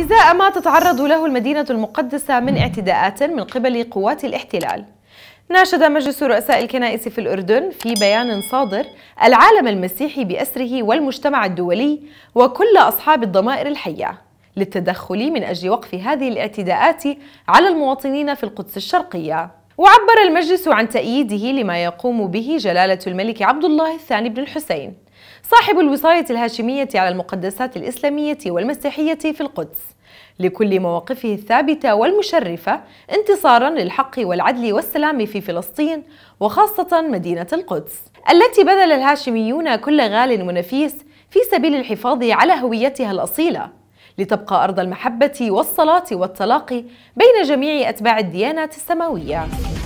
إزاء ما تتعرض له المدينة المقدسة من اعتداءات من قبل قوات الاحتلال ناشد مجلس رؤساء الكنائس في الأردن في بيان صادر العالم المسيحي بأسره والمجتمع الدولي وكل أصحاب الضمائر الحية للتدخل من أجل وقف هذه الاعتداءات على المواطنين في القدس الشرقية وعبر المجلس عن تأييده لما يقوم به جلالة الملك عبد الله الثاني بن الحسين صاحب الوصاية الهاشمية على المقدسات الإسلامية والمسيحية في القدس لكل مواقفه الثابتة والمشرفة انتصارا للحق والعدل والسلام في فلسطين وخاصة مدينة القدس التي بذل الهاشميون كل غال ونفيس في سبيل الحفاظ على هويتها الأصيلة لتبقى أرض المحبة والصلاة والتلاقي بين جميع أتباع الديانات السماوية